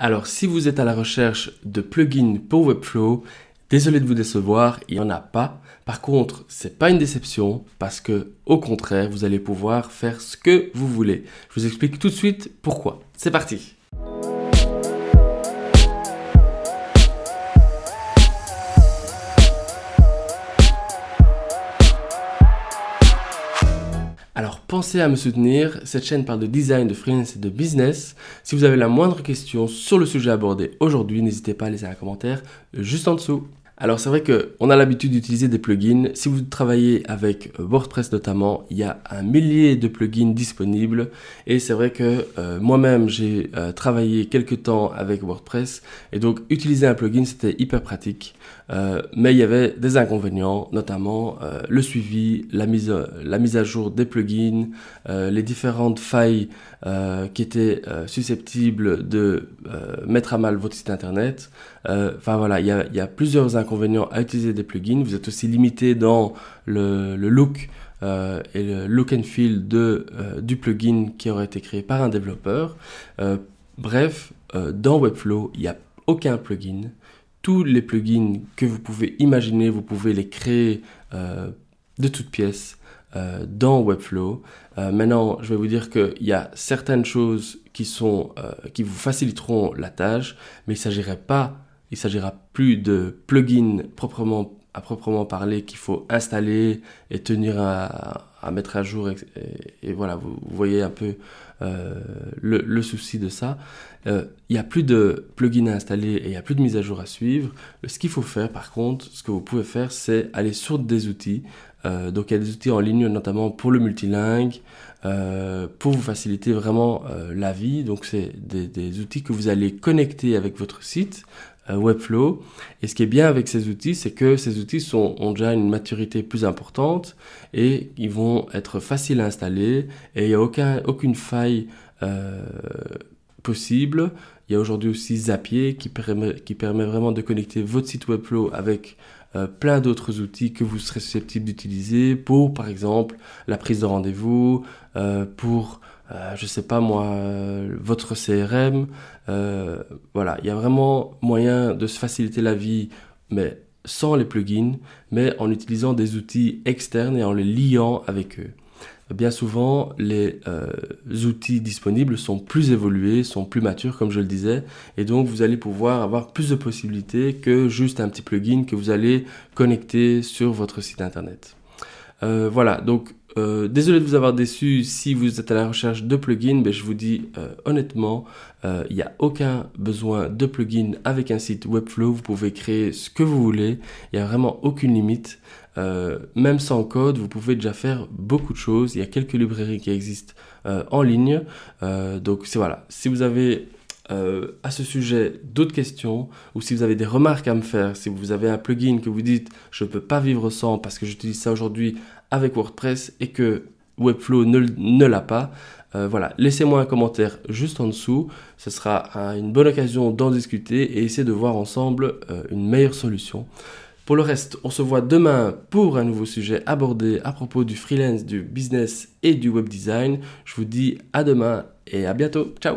Alors si vous êtes à la recherche de plugins pour Webflow, désolé de vous décevoir, il n'y en a pas. Par contre, c'est pas une déception parce que au contraire, vous allez pouvoir faire ce que vous voulez. Je vous explique tout de suite pourquoi. C'est parti. Pensez à me soutenir, cette chaîne parle de design, de freelance et de business. Si vous avez la moindre question sur le sujet abordé aujourd'hui, n'hésitez pas à laisser un commentaire juste en dessous. Alors c'est vrai qu'on a l'habitude d'utiliser des plugins. Si vous travaillez avec WordPress notamment, il y a un millier de plugins disponibles. Et c'est vrai que euh, moi-même j'ai euh, travaillé quelques temps avec WordPress. Et donc utiliser un plugin c'était hyper pratique. Euh, mais il y avait des inconvénients, notamment euh, le suivi, la mise, à jour des plugins, euh, les différentes failles qui étaient susceptibles de mettre à mal votre site internet. Enfin voilà, il y, a, plusieurs inconvénients à utiliser des plugins. Vous êtes aussi limité dans le, look. et le look and feel du plugin qui aurait été créé par un développeur. bref, dans Webflow, il n'y a aucun plugin, tous les plugins que vous pouvez imaginer, vous pouvez les créer euh, de toutes pièces euh, dans Webflow. Euh, maintenant, je vais vous dire qu'il y a certaines choses qui, sont, qui vous faciliteront la tâche, mais il ne pas, il s'agira plus de plugins proprement à proprement parler qu'il faut installer et tenir à, mettre à jour. Et, voilà, vous, voyez un peu euh, le, souci de ça. Euh, il n'y a plus de plugin à installer et il n'y a plus de mise à jour à suivre. Ce qu'il faut faire, par contre, ce que vous pouvez faire, c'est aller sur des outils. Euh, donc il y a des outils en ligne, notamment pour le multilingue, pour vous faciliter vraiment la vie. Donc c'est des, des outils que vous allez connecter avec votre site. Euh, Webflow. Et ce qui est bien avec ces outils, c'est que ces outils sont, ont déjà une maturité plus importante et ils vont être faciles à installer et il n'y a aucun, aucune faille euh, possible. Il y a aujourd'hui aussi Zapier qui permet, qui permet vraiment de connecter votre site Webflow avec euh, plein d'autres outils que vous serez susceptible d'utiliser pour, par exemple, la prise de rendez-vous, pour euh, je sais pas moi, euh, votre CRM. Euh, voilà, il y a vraiment moyen de se faciliter la vie, mais sans les plugins, mais en utilisant des outils externes et en les liant avec eux. Bien souvent, les outils disponibles sont plus évolués, sont plus matures, comme je le disais, et donc vous allez pouvoir avoir plus de possibilités que juste un petit plugin que vous allez connecter sur votre site internet. voilà, donc euh, désolé de vous avoir déçu, si vous êtes à la recherche de plugins, mais je vous dis euh, honnêtement, il euh, n'y a aucun besoin de plugins avec un site Webflow, vous pouvez créer ce que vous voulez, il n'y a vraiment aucune limite. même sans code, vous pouvez déjà faire beaucoup de choses. Il y a quelques librairies qui existent en ligne. donc c'est voilà. Si vous avez euh, à ce sujet d'autres questions ou si vous avez des remarques à me faire, si vous avez un plugin que vous dites je ne peux pas vivre sans parce que j'utilise ça aujourd'hui avec WordPress et que Webflow ne, ne l'a pas, euh, voilà, laissez-moi un commentaire juste en dessous, ce sera une bonne occasion d'en discuter et essayer de voir ensemble euh, une meilleure solution. Pour le reste, on se voit demain pour un nouveau sujet abordé à propos du freelance, du business et du web design. Je vous dis à demain et à bientôt. Ciao